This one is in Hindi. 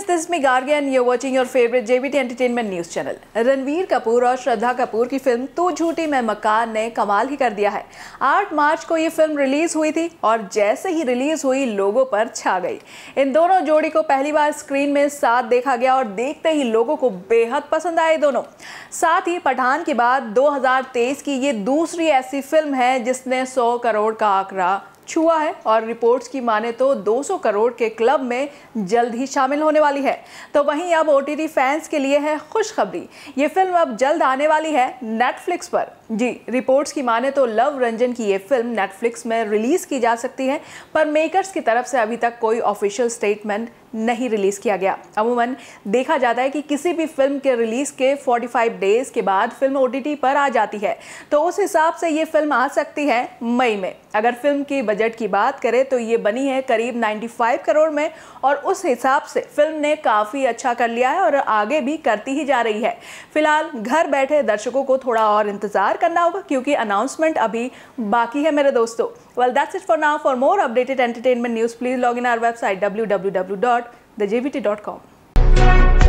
friends this me Gargi and you watching your favourite JBT entertainment news channel Ranveer Kapoor और श्रद्धा कपूर की फिल्म तू तो झूठी मैं मकान ने कमाल ही कर दिया है 8 मार्च को ये फिल्म रिलीज हुई थी और जैसे ही रिलीज हुई लोगों पर छा गई इन दोनों जोड़ी को पहली बार स्क्रीन में साथ देखा गया और देखते ही लोगों को बेहद पसंद आए दोनों साथ ही पठान के बाद दो की ये दूसरी ऐसी फिल्म है जिसने सौ करोड़ का आंकड़ा छुआ है और रिपोर्ट्स की माने तो 200 करोड़ के क्लब में जल्द ही शामिल होने वाली है तो वहीं अब ओ फैंस के लिए है खुशखबरी ये फिल्म अब जल्द आने वाली है नेटफ्लिक्स पर जी रिपोर्ट्स की माने तो लव रंजन की ये फिल्म नेटफ्लिक्स में रिलीज़ की जा सकती है पर मेकर्स की तरफ से अभी तक कोई ऑफिशियल स्टेटमेंट नहीं रिलीज़ किया गया अमूमन देखा जाता है कि किसी भी फिल्म के रिलीज़ के 45 डेज़ के बाद फिल्म ओ पर आ जाती है तो उस हिसाब से ये फिल्म आ सकती है मई में अगर फिल्म की बजट की बात करें तो ये बनी है करीब 95 करोड़ में और उस हिसाब से फिल्म ने काफ़ी अच्छा कर लिया है और आगे भी करती ही जा रही है फिलहाल घर बैठे दर्शकों को थोड़ा और इंतज़ार करना होगा क्योंकि अनाउंसमेंट अभी बाकी है मेरे दोस्तों well that's it for now for more updated entertainment news please log in our website W W W dot the J V T dot com